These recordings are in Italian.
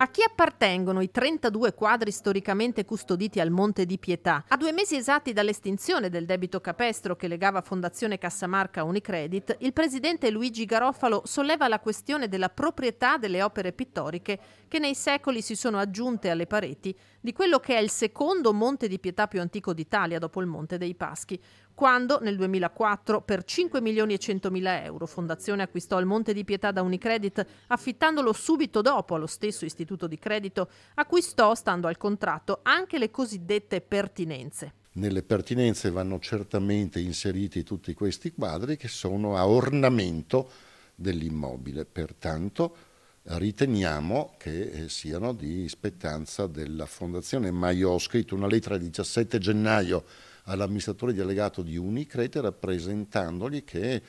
A chi appartengono i 32 quadri storicamente custoditi al Monte di Pietà? A due mesi esatti dall'estinzione del debito capestro che legava Fondazione Cassamarca a Unicredit, il presidente Luigi Garofalo solleva la questione della proprietà delle opere pittoriche che nei secoli si sono aggiunte alle pareti di quello che è il secondo Monte di Pietà più antico d'Italia dopo il Monte dei Paschi quando nel 2004 per 5 milioni e 100 mila euro Fondazione acquistò il Monte di Pietà da Unicredit affittandolo subito dopo allo stesso istituto di credito, acquistò, stando al contratto, anche le cosiddette pertinenze. Nelle pertinenze vanno certamente inseriti tutti questi quadri che sono a ornamento dell'immobile, pertanto riteniamo che eh, siano di spettanza della Fondazione, ma io ho scritto una lettera il 17 gennaio all'amministratore delegato di Unicrete rappresentandogli che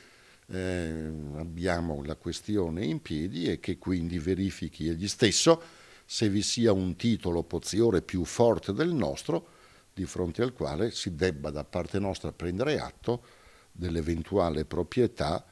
eh, abbiamo la questione in piedi e che quindi verifichi egli stesso se vi sia un titolo poziore più forte del nostro di fronte al quale si debba da parte nostra prendere atto dell'eventuale proprietà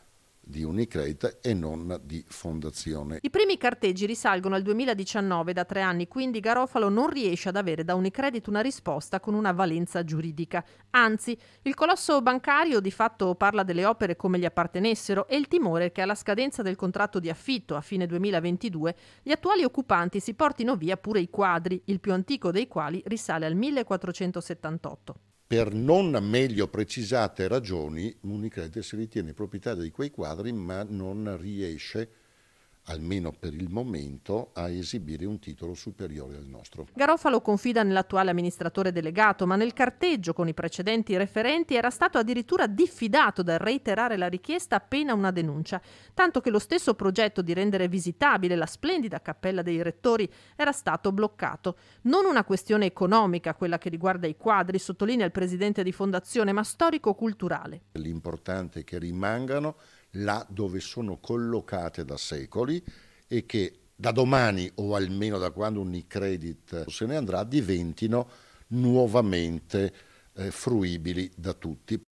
di Unicredit e non di fondazione. I primi carteggi risalgono al 2019 da tre anni, quindi Garofalo non riesce ad avere da Unicredit una risposta con una valenza giuridica. Anzi, il colosso bancario di fatto parla delle opere come gli appartenessero e il timore è che alla scadenza del contratto di affitto a fine 2022 gli attuali occupanti si portino via pure i quadri, il più antico dei quali risale al 1478. Per non meglio precisate ragioni, Unicredit si ritiene proprietario di quei quadri ma non riesce a almeno per il momento, a esibire un titolo superiore al nostro. Garofalo confida nell'attuale amministratore delegato, ma nel carteggio con i precedenti referenti era stato addirittura diffidato dal reiterare la richiesta appena una denuncia, tanto che lo stesso progetto di rendere visitabile la splendida cappella dei rettori era stato bloccato. Non una questione economica, quella che riguarda i quadri, sottolinea il presidente di fondazione, ma storico-culturale. L'importante è che rimangano là dove sono collocate da secoli e che da domani o almeno da quando Unicredit se ne andrà diventino nuovamente eh, fruibili da tutti.